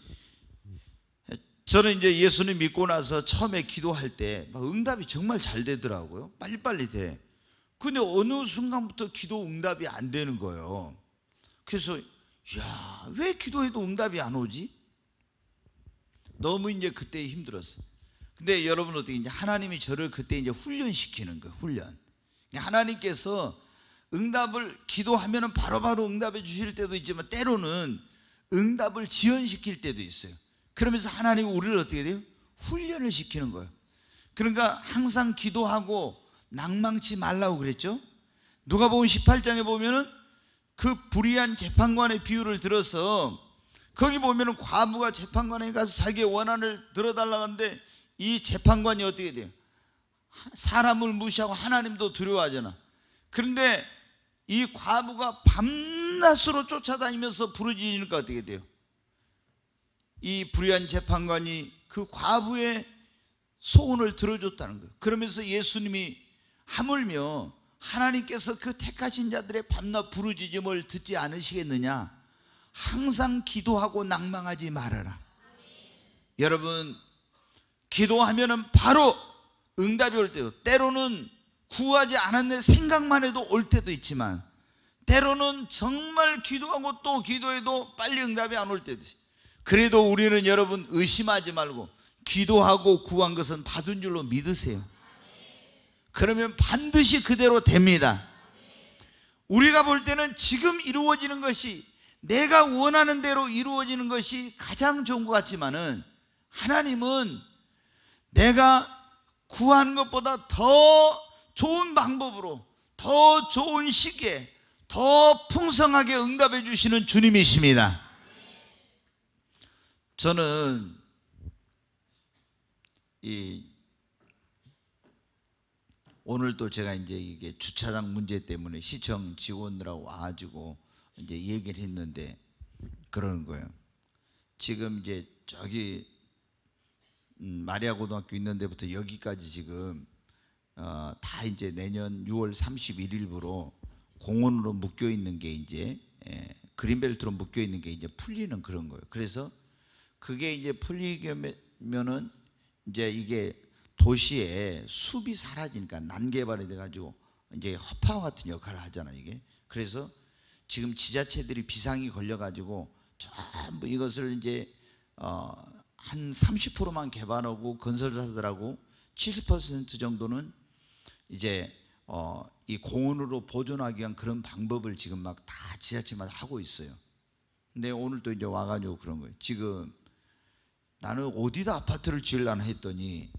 저는 이제 예수님 믿고 나서 처음에 기도할 때 응답이 정말 잘 되더라고요. 빨리빨리 돼. 근데 어느 순간부터 기도 응답이 안 되는 거예요. 그래서 야, 왜 기도해도 응답이 안 오지? 너무 이제 그때 힘들었어. 근데 여러분 어떻게 이제 하나님이 저를 그때 이제 훈련시키는 거예요. 훈련. 그러니까 하나님께서 응답을 기도하면 바로바로 응답해 주실 때도 있지만 때로는 응답을 지연시킬 때도 있어요. 그러면서 하나님이 우리를 어떻게 돼요? 훈련을 시키는 거예요. 그러니까 항상 기도하고 낭망치 말라고 그랬죠. 누가복음 18장에 보면은 그 불의한 재판관의 비유를 들어서 거기 보면 과부가 재판관에 가서 자기의 원한을 들어달라는데 고하이 재판관이 어떻게 돼요? 사람을 무시하고 하나님도 두려워하잖아. 그런데 이 과부가 밤낮으로 쫓아다니면서 부르짖으니까 어떻게 돼요? 이 불의한 재판관이 그 과부의 소원을 들어줬다는 거예요. 그러면서 예수님이 하물며 하나님께서 그 택하신 자들의 밤낮 부르짖음을 듣지 않으시겠느냐? 항상 기도하고 낭망하지 말아라. 여러분 기도하면 바로 응답이 올 때요. 때로는 구하지 않았네 생각만 해도 올 때도 있지만 때로는 정말 기도하고 또 기도해도 빨리 응답이 안 올 때도 그래도 우리는 여러분 의심하지 말고 기도하고 구한 것은 받은 줄로 믿으세요. 그러면 반드시 그대로 됩니다. 우리가 볼 때는 지금 이루어지는 것이 내가 원하는 대로 이루어지는 것이 가장 좋은 것 같지만은 하나님은 내가 구한 것보다 더 좋은 방법으로 더 좋은 시기에 더 풍성하게 응답해 주시는 주님이십니다. 저는 이 오늘 도 제가 이제 이게 주차장 문제 때문에 시청 직원들하고 와가지고 이제 얘기를 했는데 그러는 거예요. 지금 이제 저기 음, 마리아 고등학교 있는 데부터 여기까지 지금 어, 다 이제 내년 6월 31일부로 공원으로 묶여 있는 게 이제 예, 그린벨트로 묶여 있는 게 이제 풀리는 그런 거예요. 그래서 그게 이제 풀리면은 게되 이제 이게 도시에 숲이 사라지니까 난개발이 돼가지고 이제 허파와 같은 역할을 하잖아 이게 그래서 지금 지자체들이 비상이 걸려가지고 전부 이것을 이제 어한 30%만 개발하고 건설사들하고 70% 정도는 이제 어이 공원으로 보존하기 위한 그런 방법을 지금 막 다 지자체마다 하고 있어요. 근데 오늘 도 이제 와가지고 그런 거예요. 지금 나는 어디다 아파트를 지으려나 했더니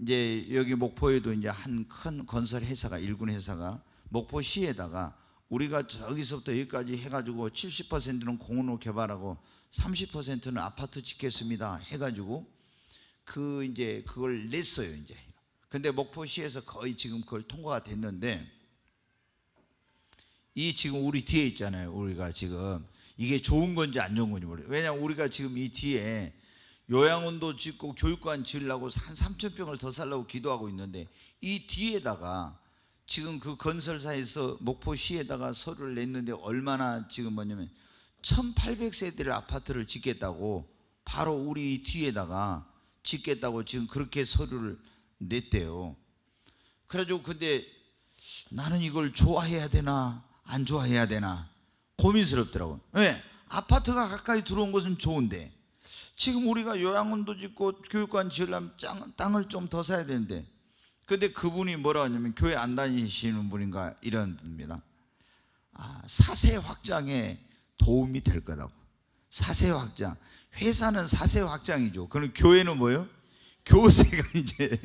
이제 여기 목포에도 이제 한 큰 건설 회사가 일군 회사가 목포시에다가 우리가 저기서부터 여기까지 해가지고 70%는 공원으로 개발하고 30%는 아파트 짓겠습니다 해가지고 그 이제 그걸 냈어요 이제 근데 목포시에서 거의 지금 그걸 통과가 됐는데 이 지금 우리 뒤에 있잖아요 우리가 지금 이게 좋은 건지 안 좋은 건지 모르겠어요 왜냐면 하 우리가 지금 이 뒤에 요양원도 짓고 교육관 지으려고 한 3천 평을 더 살라고 기도하고 있는데 이 뒤에다가 지금 그 건설사에서 목포시에다가 서류를 냈는데 얼마나 지금 뭐냐면 1800세대를 아파트를 짓겠다고 바로 우리 뒤에다가 짓겠다고 지금 그렇게 서류를 냈대요. 그래가지고 근데 나는 이걸 좋아해야 되나 안 좋아해야 되나 고민스럽더라고요. 왜? 아파트가 가까이 들어온 것은 좋은데 지금 우리가 요양원도 짓고 교육관 지으려면 땅을 좀 더 사야 되는데 근데 그분이 뭐라 하냐면 교회 안 다니시는 분인가 이런 겁니다. 아, 사세 확장에 도움이 될 거라고. 사세 확장. 회사는 사세 확장이죠. 그럼 교회는 뭐예요? 교세가 이제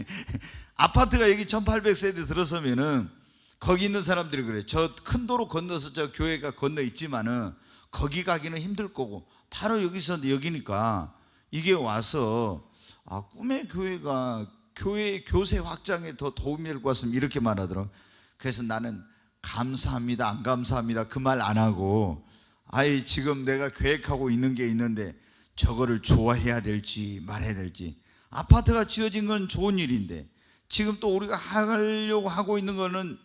아파트가 여기 1800세대 들어서면은 거기 있는 사람들이 그래. 저 큰 도로 건너서 저 교회가 건너 있지만은 거기 가기는 힘들 거고 바로 여기서 여기니까 이게 와서 아, 꿈의 교회가 교회 교세 확장에 더 도움이 될 것 같으면 이렇게 말하더라고. 그래서 나는 감사합니다, 안 감사합니다 그 말 안 하고 아이 지금 내가 계획하고 있는 게 있는데 저거를 좋아해야 될지 말해야 될지 아파트가 지어진 건 좋은 일인데 지금 또 우리가 하려고 하고 있는 거는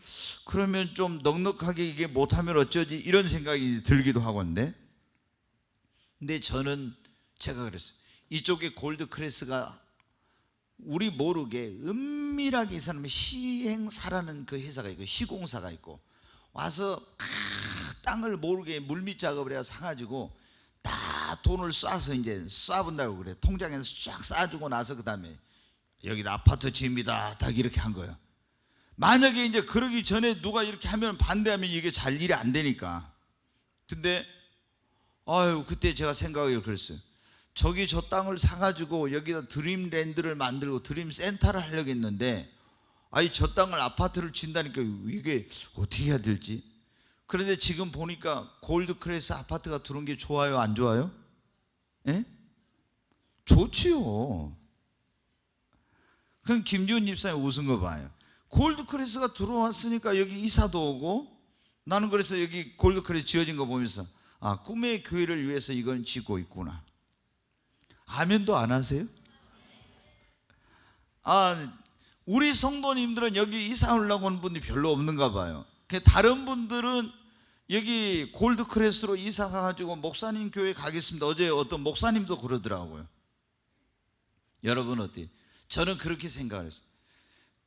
그러면 좀 넉넉하게 이게 못하면 어쩌지 이런 생각이 들기도 하건데 근데 저는 제가 그랬어요. 이쪽에 골드 크레스가 우리 모르게 은밀하게 이 사람의 시행사라는 그 회사가 있고 시공사가 있고 와서 아, 땅을 모르게 물밑 작업을 해서 사가지고 다 돈을 쏴서 이제 쏴본다고 그래 통장에서 쫙 쏴주고 나서 그 다음에 여기는 아파트 집입니다 딱 이렇게 한 거예요 만약에 이제 그러기 전에 누가 이렇게 하면 반대하면 이게 잘 일이 안 되니까 근데 아유 그때 제가 생각을 하기 그랬어요 저기 저 땅을 사가지고 여기다 드림랜드를 만들고 드림센터를 하려고 했는데 아니 저 땅을 아파트를 친다니까 이게 어떻게 해야 될지 그런데 지금 보니까 골드크레스 아파트가 들어온 게 좋아요 안 좋아요? 예? 좋지요 그럼 김지훈 집사님 웃은 거 봐요 골드크레스가 들어왔으니까 여기 이사도 오고 나는 그래서 여기 골드크레스 지어진 거 보면서 아 꿈의 교회를 위해서 이건 짓고 있구나 아멘도 안 하세요? 아, 우리 성도님들은 여기 이사 오려고 하는 분이 별로 없는가 봐요. 그 다른 분들은 여기 골드크레스로 이사 가가지고 목사님 교회 가겠습니다. 어제 어떤 목사님도 그러더라고요. 여러분 어때? 저는 그렇게 생각을 했어요.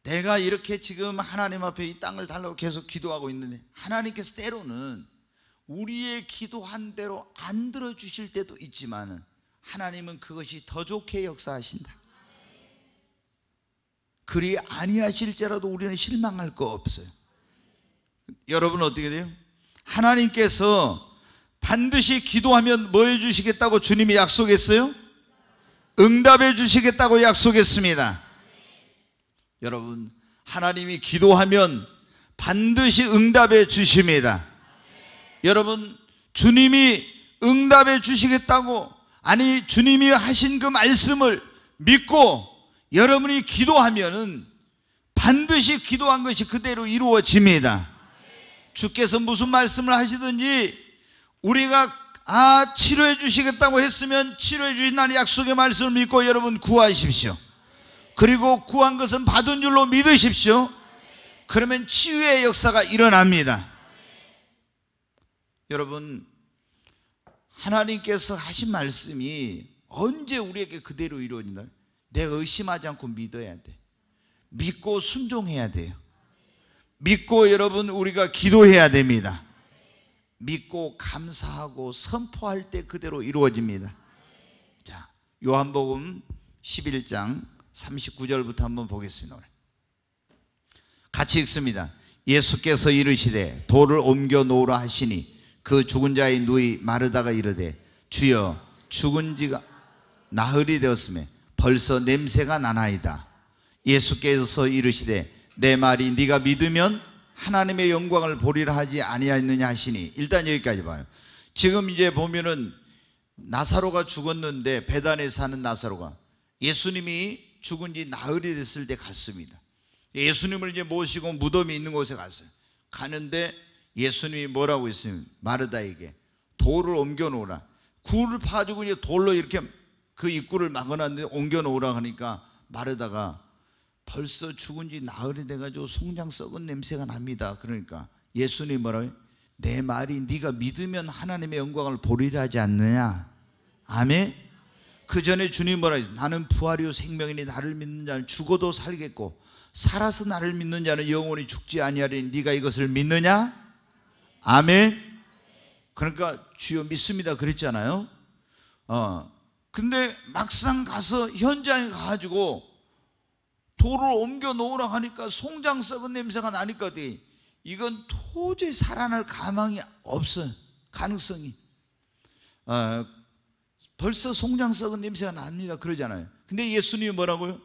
내가 이렇게 지금 하나님 앞에 이 땅을 달라고 계속 기도하고 있는데 하나님께서 때로는 우리의 기도한 대로 안 들어주실 때도 있지만은 하나님은 그것이 더 좋게 역사하신다. 그리 아니하실지라도 우리는 실망할 거 없어요. 여러분 어떻게 돼요? 하나님께서 반드시 기도하면 뭐 해주시겠다고 주님이 약속했어요? 응답해 주시겠다고 약속했습니다. 여러분, 하나님이 기도하면 반드시 응답해 주십니다. 여러분, 주님이 응답해 주시겠다고 아니 주님이 하신 그 말씀을 믿고 여러분이 기도하면은 반드시 기도한 것이 그대로 이루어집니다. 주께서 무슨 말씀을 하시든지 우리가 아 치료해 주시겠다고 했으면 치료해 주신다는 약속의 말씀을 믿고 여러분 구하십시오. 그리고 구한 것은 받은 줄로 믿으십시오. 그러면 치유의 역사가 일어납니다. 여러분 하나님께서 하신 말씀이 언제 우리에게 그대로 이루어진다? 내가 의심하지 않고 믿어야 돼. 믿고 순종해야 돼요. 믿고 여러분 우리가 기도해야 됩니다. 믿고 감사하고 선포할 때 그대로 이루어집니다. 자, 요한복음 11장 39절부터 한번 보겠습니다. 같이 읽습니다. 예수께서 이르시되 돌을 옮겨 놓으라 하시니 그 죽은 자의 누이 마르다가 이르되 주여 죽은 지가 나흘이 되었음에 벌써 냄새가 나나이다. 예수께서 이르시되 내 말이 네가 믿으면 하나님의 영광을 보리라 하지 아니하였느냐 하시니 일단 여기까지 봐요. 지금 이제 보면은 나사로가 죽었는데 배단에 사는 나사로가 예수님이 죽은 지 나흘이 됐을 때 갔습니다. 예수님을 이제 모시고 무덤이 있는 곳에 갔어요. 가는데 예수님이 뭐라고 했어요? 마르다에게 돌을 옮겨 놓으라. 굴을 파주고 이제 돌로 이렇게 그 입구를 막아놨는데 옮겨 놓으라 하니까 마르다가 벌써 죽은 지 나흘이 돼가지고 송장 썩은 냄새가 납니다. 그러니까 예수님이 뭐라고 해요? 내 말이 네가 믿으면 하나님의 영광을 보리라 하지 않느냐 아멘 그 전에 주님 뭐라 했죠 나는 부활이요 생명이니 나를 믿는 자는 죽어도 살겠고 살아서 나를 믿는 자는 영원히 죽지 아니하리니 네가 이것을 믿느냐 아멘. 그러니까 주여 믿습니다 그랬잖아요. 어. 근데 막상 가서 현장에 가가지고 돌을 옮겨 놓으라 하니까 송장 썩은 냄새가 나니까 어 이건 도저히 살아날 가망이 없어 가능성이. 어, 벌써 송장 썩은 냄새가 납니다. 그러잖아요. 근데 예수님이 뭐라고요?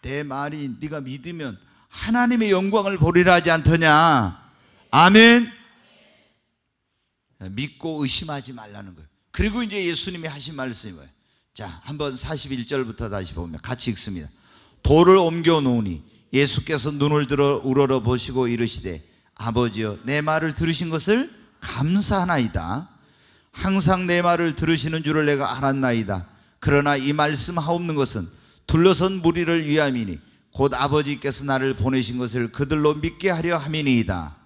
내 말이 네가 믿으면 하나님의 영광을 보리라 하지 않더냐. 아멘. 믿고 의심하지 말라는 거예요. 그리고 이제 예수님이 하신 말씀이 뭐예요? 자, 한번 41절부터 다시 보면 같이 읽습니다. 돌을 옮겨 놓으니 예수께서 눈을 들어 우러러 보시고 이르시되 아버지여 내 말을 들으신 것을 감사하나이다. 항상 내 말을 들으시는 줄을 내가 알았나이다. 그러나 이 말씀 하옵는 것은 둘러선 무리를 위함이니 곧 아버지께서 나를 보내신 것을 그들로 믿게 하려 함이니이다.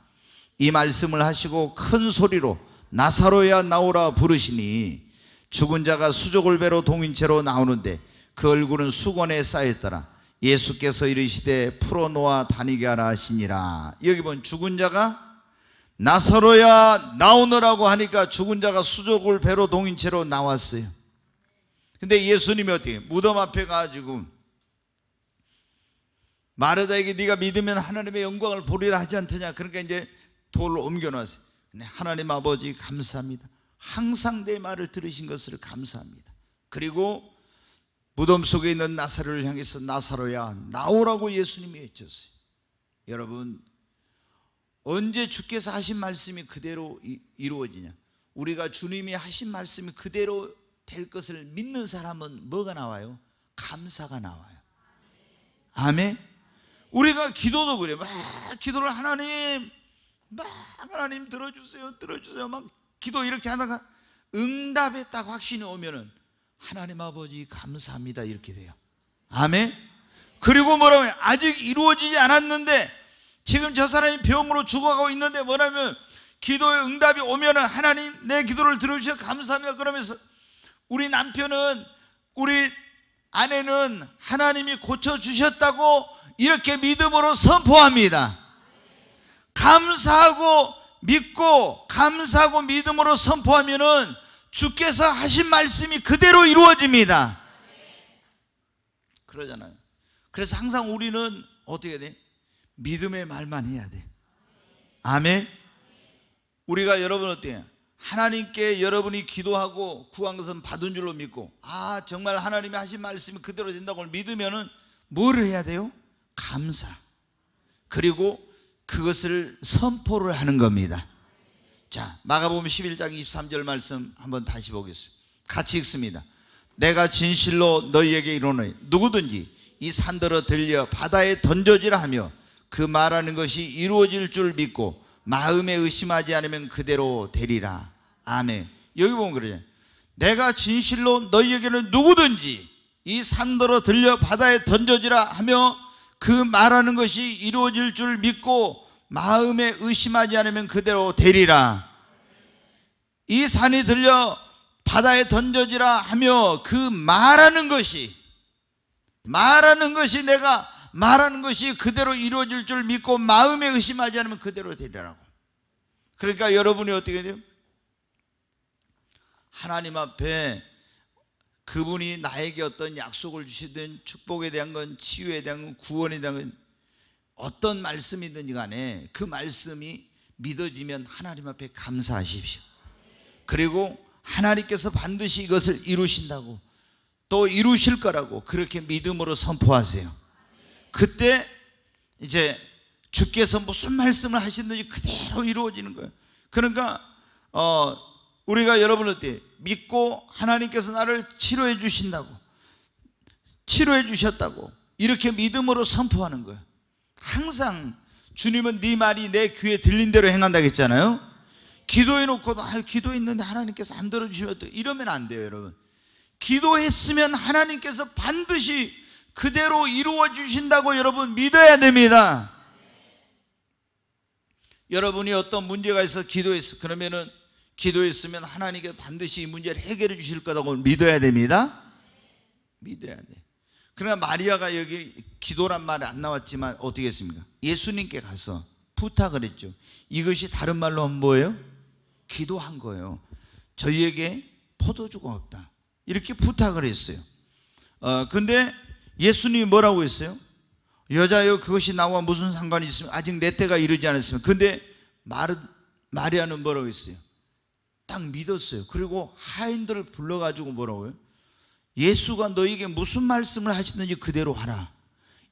이 말씀을 하시고 큰 소리로 나사로야 나오라 부르시니 죽은 자가 수족을 배로 동인 채로 나오는데 그 얼굴은 수건에 쌓였더라 예수께서 이르시되 풀어놓아 다니게 하라 하시니라 여기 보면 죽은 자가 나사로야 나오느라고 하니까 죽은 자가 수족을 배로 동인 채로 나왔어요 근데 예수님이 어떻게 무덤 앞에 가지고 마르다에게 네가 믿으면 하나님의 영광을 보리라 하지 않느냐 그러니까 이제 돌을 옮겨놨어요 네, 하나님 아버지 감사합니다. 항상 내 말을 들으신 것을 감사합니다. 그리고 무덤 속에 있는 나사로를 향해서 나사로야 나오라고 예수님이 외쳤어요. 여러분 언제 주께서 하신 말씀이 그대로 이루어지냐? 우리가 주님이 하신 말씀이 그대로 될 것을 믿는 사람은 뭐가 나와요? 감사가 나와요. 아멘. 우리가 기도도 그래. 막 기도를 하나님 막 하나님 들어주세요 들어주세요 막 기도 이렇게 하다가 응답에 딱 확신이 오면은 하나님 아버지 감사합니다 이렇게 돼요 아멘 그리고 뭐라고 해요 아직 이루어지지 않았는데 지금 저 사람이 병으로 죽어가고 있는데 뭐라면 기도의 응답이 오면은 하나님 내 기도를 들어주셔 감사합니다 그러면서 우리 남편은 우리 아내는 하나님이 고쳐주셨다고 이렇게 믿음으로 선포합니다 감사하고 믿고 감사하고 믿음으로 선포하면은 주께서 하신 말씀이 그대로 이루어집니다. 네. 그러잖아요. 그래서 항상 우리는 어떻게 돼? 믿음의 말만 해야 돼. 아멘. 우리가 여러분 어때요? 하나님께 여러분이 기도하고 구한 것은 받은 줄로 믿고 아 정말 하나님이 하신 말씀이 그대로 된다고 믿으면은 뭐를 해야 돼요? 감사. 그리고 그것을 선포를 하는 겁니다. 자, 마가복음 11장 23절 말씀 한번 다시 보겠습니다. 같이 읽습니다. 내가 진실로 너희에게 이르노니 누구든지 이 산더러 들려 바다에 던져지라 하며 그 말하는 것이 이루어질 줄 믿고 마음에 의심하지 않으면 그대로 되리라. 아멘. 여기 보면 그러죠. 내가 진실로 너희에게는 누구든지 이 산더러 들려 바다에 던져지라 하며 그 말하는 것이 이루어질 줄 믿고 마음에 의심하지 않으면 그대로 되리라. 이 산이 들려 바다에 던져지라 하며 그 말하는 것이 말하는 것이 내가 말하는 것이 그대로 이루어질 줄 믿고 마음에 의심하지 않으면 그대로 되리라고. 그러니까 여러분이 어떻게 돼요? 하나님 앞에 그분이 나에게 어떤 약속을 주시든 축복에 대한 건 치유에 대한 건 구원에 대한 건 어떤 말씀이든 지 간에 그 말씀이 믿어지면 하나님 앞에 감사하십시오. 그리고 하나님께서 반드시 이것을 이루신다고 또 이루실 거라고 그렇게 믿음으로 선포하세요. 그때 이제 주께서 무슨 말씀을 하시든지 그대로 이루어지는 거예요. 그러니까 어 우리가 여러분 한테 믿고 하나님께서 나를 치료해 주신다고 치료해 주셨다고 이렇게 믿음으로 선포하는 거예요 항상 주님은 네 말이 내 귀에 들린 대로 행한다고 했잖아요 기도해 놓고도 아 기도했는데 하나님께서 안 들어주시면 어 이러면 안 돼요 여러분 기도했으면 하나님께서 반드시 그대로 이루어 주신다고 여러분 믿어야 됩니다 여러분이 어떤 문제가 있어 기도했어 그러면은 기도했으면 하나님께 반드시 이 문제를 해결해 주실 거라고 믿어야 됩니다. 믿어야 돼. 그러나 마리아가 여기 기도란 말이 안 나왔지만 어떻게 했습니까? 예수님께 가서 부탁을 했죠. 이것이 다른 말로 하면 뭐예요? 기도한 거예요. 저희에게 포도주가 없다. 이렇게 부탁을 했어요. 어, 근데 예수님이 뭐라고 했어요? 여자여 그것이 나와 무슨 상관이 있으면 아직 내 때가 이르지 않았으면. 근데 마르, 마리아는 뭐라고 했어요? 딱 믿었어요. 그리고 하인들을 불러가지고 뭐라고요? 예수가 너에게 무슨 말씀을 하시는지 그대로 하라.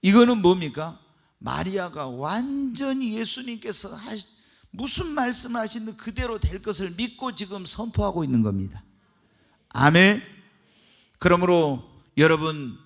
이거는 뭡니까? 마리아가 완전히 예수님께서 하시, 무슨 말씀을 하시는 그대로 될 것을 믿고 지금 선포하고 있는 겁니다. 아멘. 그러므로 여러분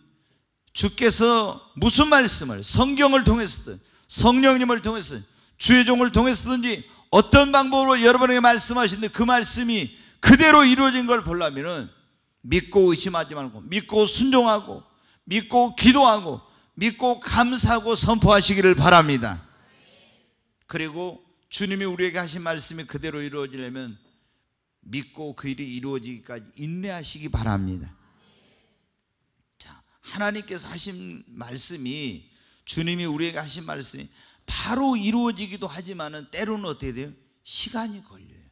주께서 무슨 말씀을 성경을 통해서든 성령님을 통해서 주의 종을 통해서든지 어떤 방법으로 여러분에게 말씀하시는데그 말씀이 그대로 이루어진 걸보려면 믿고 의심하지 말고 믿고 순종하고 믿고 기도하고 믿고 감사하고 선포하시기를 바랍니다. 그리고 주님이 우리에게 하신 말씀이 그대로 이루어지려면 믿고 그 일이 이루어지기까지 인내하시기 바랍니다. 자, 하나님께서 하신 말씀이 주님이 우리에게 하신 말씀이 바로 이루어지기도 하지만 때로는 어떻게 돼요? 시간이 걸려요.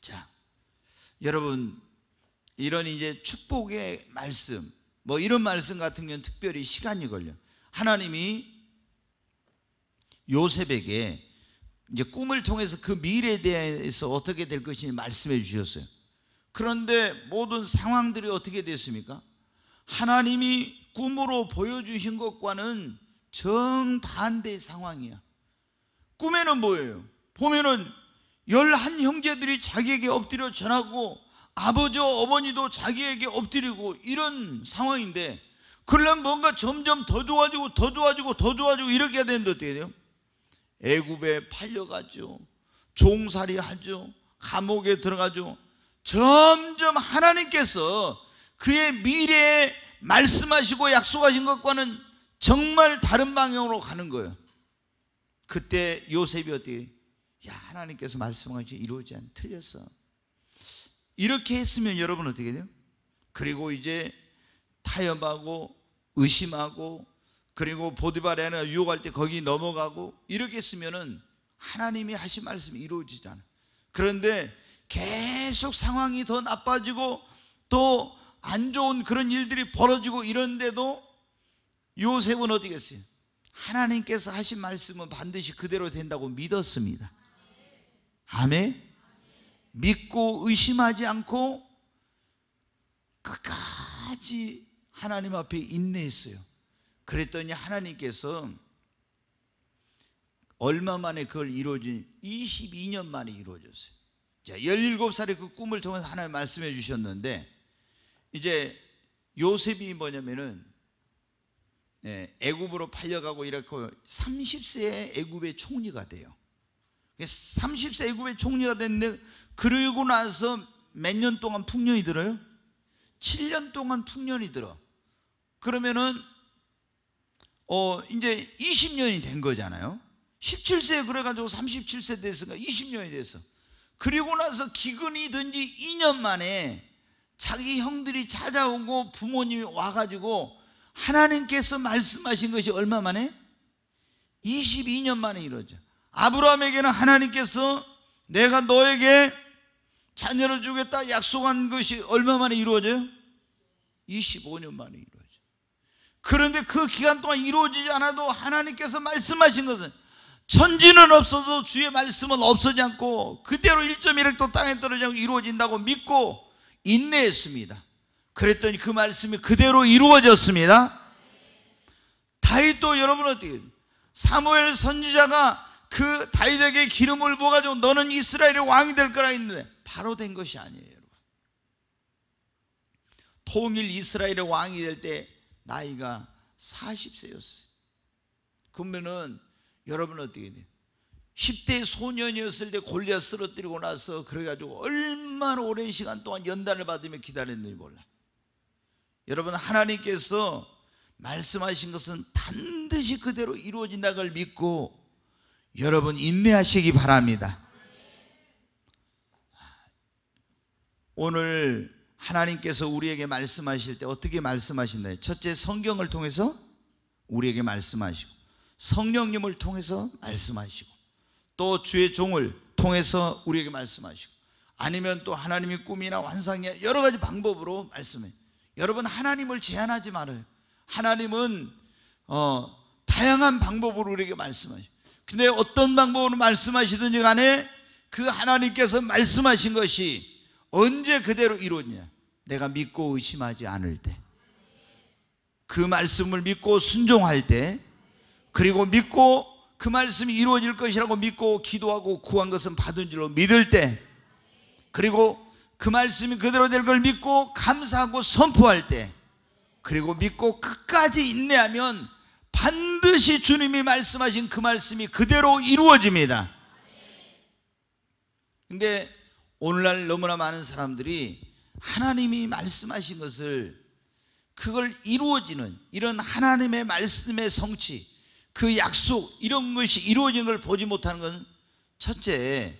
자, 여러분 이런 이제 축복의 말씀, 뭐 이런 말씀 같은 경우는 특별히 시간이 걸려. 하나님이 요셉에게 이제 꿈을 통해서 그 미래에 대해서 어떻게 될 것인지 말씀해 주셨어요. 그런데 모든 상황들이 어떻게 됐습니까? 하나님이 꿈으로 보여주신 것과는 정반대의 상황이야. 꿈에는 뭐예요? 보면은 열한 형제들이 자기에게 엎드려 전하고 아버지 어머니도 자기에게 엎드리고 이런 상황인데 그러면 뭔가 점점 더 좋아지고 더 좋아지고 더 좋아지고 이렇게 해야 되는데 어떻게 돼요? 애굽에 팔려가죠 종살이 하죠 감옥에 들어가죠 점점 하나님께서 그의 미래에 말씀하시고 약속하신 것과는 정말 다른 방향으로 가는 거예요 그때 요셉이 어디 야 하나님께서 말씀하신 이루지 않 틀렸어. 이렇게 했으면 여러분 어떻게 돼요? 그리고 이제 타협하고 의심하고 그리고 보디바레나 유혹할 때 거기 넘어가고 이렇게 했으면은 하나님이 하신 말씀이 이루어지지 않아. 그런데 계속 상황이 더 나빠지고 또 안 좋은 그런 일들이 벌어지고 이런데도 요셉은 어떻게 했어요? 하나님께서 하신 말씀은 반드시 그대로 된다고 믿었습니다. 아멘. 믿고 의심하지 않고 끝까지 하나님 앞에 인내했어요. 그랬더니 하나님께서 얼마 만에 그걸 이루어진 22년 만에 이루어졌어요. 자, 17살의 그 꿈을 통해서 하나님 말씀해 주셨는데 이제 요셉이 뭐냐면은 예, 애굽으로 팔려가고 이렇고 30세에 애굽의 총리가 돼요. 30세 애굽의 총리가 됐는데 그러고 나서 몇 년 동안 풍년이 들어요? 7년 동안 풍년이 들어. 그러면은 어 이제 20년이 된 거잖아요. 17세에 그래가지고 37세 됐으니까 20년이 됐어. 그리고 나서 기근이 든지 2년 만에 자기 형들이 찾아오고 부모님이 와가지고 하나님께서 말씀하신 것이 얼마 만에? 22년 만에 이루어져. 아브라함에게는 하나님께서 내가 너에게 자녀를 주겠다 약속한 것이 얼마 만에 이루어져요? 25년 만에 이루어져. 그런데 그 기간 동안 이루어지지 않아도 하나님께서 말씀하신 것은 천지는 없어도 주의 말씀은 없어지 않고 그대로 1.1핵도 땅에 떨어지 고 이루어진다고 믿고 인내했습니다. 그랬더니 그 말씀이 그대로 이루어졌습니다. 다윗도 여러분 어떻게 사무엘 선지자가 그 다윗에게 기름을 부어가지고 너는 이스라엘의 왕이 될 거라 했는데 바로 된 것이 아니에요 여러분. 통일 이스라엘의 왕이 될 때 나이가 40세였어요 그러면은 여러분 어떻게 돼요? 10대 소년이었을 때 골리앗 쓰러뜨리고 나서 그래가지고 얼마나 오랜 시간 동안 연단을 받으며 기다렸는지 몰라 여러분 하나님께서 말씀하신 것은 반드시 그대로 이루어진다 걸 믿고 여러분 인내하시기 바랍니다. 오늘 하나님께서 우리에게 말씀하실 때 어떻게 말씀하신다요? 첫째 성경을 통해서 우리에게 말씀하시고 성령님을 통해서 말씀하시고 또 주의 종을 통해서 우리에게 말씀하시고 아니면 또 하나님의 꿈이나 환상이나 여러 가지 방법으로 말씀해. 여러분 하나님을 제한하지 말아요. 하나님은 어, 다양한 방법으로 우리에게 말씀하셔요. 근데 어떤 방법으로 말씀하시든지 간에 그 하나님께서 말씀하신 것이 언제 그대로 이루냐 내가 믿고 의심하지 않을 때. 그 말씀을 믿고 순종할 때 그리고 믿고 그 말씀이 이루어질 것이라고 믿고 기도하고 구한 것은 받은 줄로 믿을 때 그리고 그 말씀이 그대로 될 걸 믿고 감사하고 선포할 때 그리고 믿고 끝까지 인내하면 반드시 주님이 말씀하신 그 말씀이 그대로 이루어집니다. 근데 오늘날 너무나 많은 사람들이 하나님이 말씀하신 것을 그걸 이루어지는 이런 하나님의 말씀의 성취 그 약속 이런 것이 이루어진 걸 보지 못하는 것은 첫째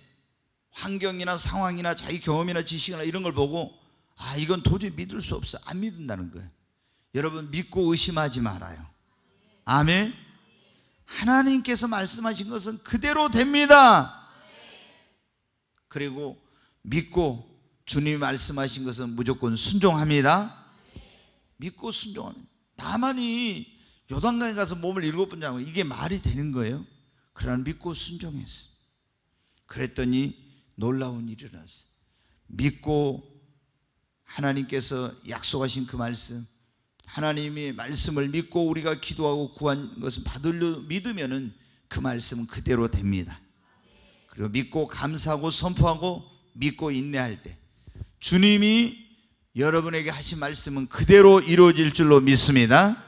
환경이나 상황이나 자기 경험이나 지식이나 이런 걸 보고 아 이건 도저히 믿을 수 없어 안 믿는다는 거예요 여러분 믿고 의심하지 말아요 아멘 하나님께서 말씀하신 것은 그대로 됩니다 그리고 믿고 주님이 말씀하신 것은 무조건 순종합니다 믿고 순종합니다 나만이 요단강에 가서 몸을 일곱 번 자고 이게 말이 되는 거예요 그러나 믿고 순종했어요 그랬더니 놀라운 일이 일어났어요. 믿고 하나님께서 약속하신 그 말씀, 하나님이 말씀을 믿고 우리가 기도하고 구한 것을 받으려 믿으면은 그 말씀은 그대로 됩니다. 그리고 믿고 감사하고 선포하고 믿고 인내할 때 주님이 여러분에게 하신 말씀은 그대로 이루어질 줄로 믿습니다.